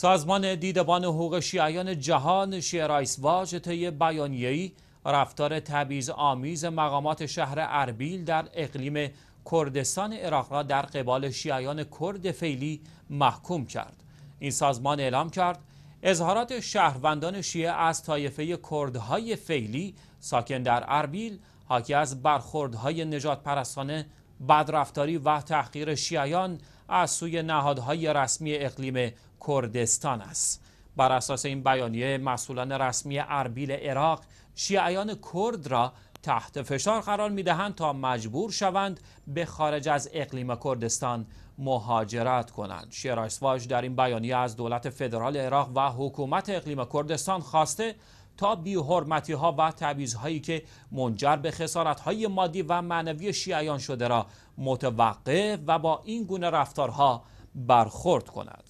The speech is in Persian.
سازمان دیدبان حقوق شیعیان جهان شیرایس واج طی بیانیه‌ای رفتار تبعیض آمیز مقامات شهر اربیل در اقلیم کردستان عراق را در قبال شیعیان کرد فعلی محکوم کرد این سازمان اعلام کرد اظهارات شهروندان شیعه از طایفه کردهای فعلی ساکن در اربیل حاکی از برخوردهای نجات پرستانه بدرفتاری و تحقیر شیعیان از سوی نهادهای رسمی اقلیم کردستان است بر اساس این بیانیه مسئولان رسمی اربیل عراق شیعیان کرد را تحت فشار قرار میدهند تا مجبور شوند به خارج از اقلیم کردستان مهاجرت کنند شیراسواج در این بیانیه از دولت فدرال عراق و حکومت اقلیم کردستان خواسته تا حرمتی ها و تبیز هایی که منجر به خسارت های مادی و معنوی شیعیان شده را متوقف و با این گونه رفتارها برخورد کند